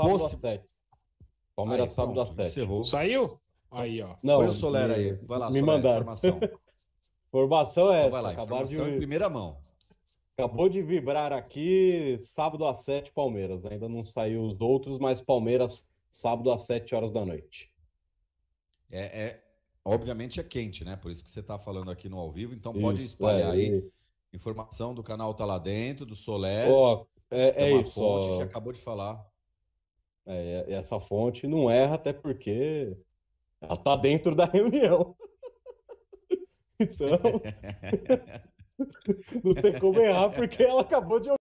sábado às 7. Palmeiras aí, sábado às 7. Saiu? Aí, ó. Não, Põe o Solera me, aí. Vai lá, me Solera, mandaram. informação. é então essa. vai lá, informação de... em primeira mão. Acabou de vibrar aqui, sábado às 7, Palmeiras. Ainda não saiu os outros, mas Palmeiras, sábado às 7 horas da noite. É, é obviamente é quente, né? Por isso que você está falando aqui no ao vivo, então isso, pode espalhar é, aí. Informação do canal tá lá dentro, do Solé. Oh, é, é isso. Fonte ó. que acabou de falar. É, essa fonte não erra, até porque ela está dentro da reunião. então, não tem como errar, porque ela acabou de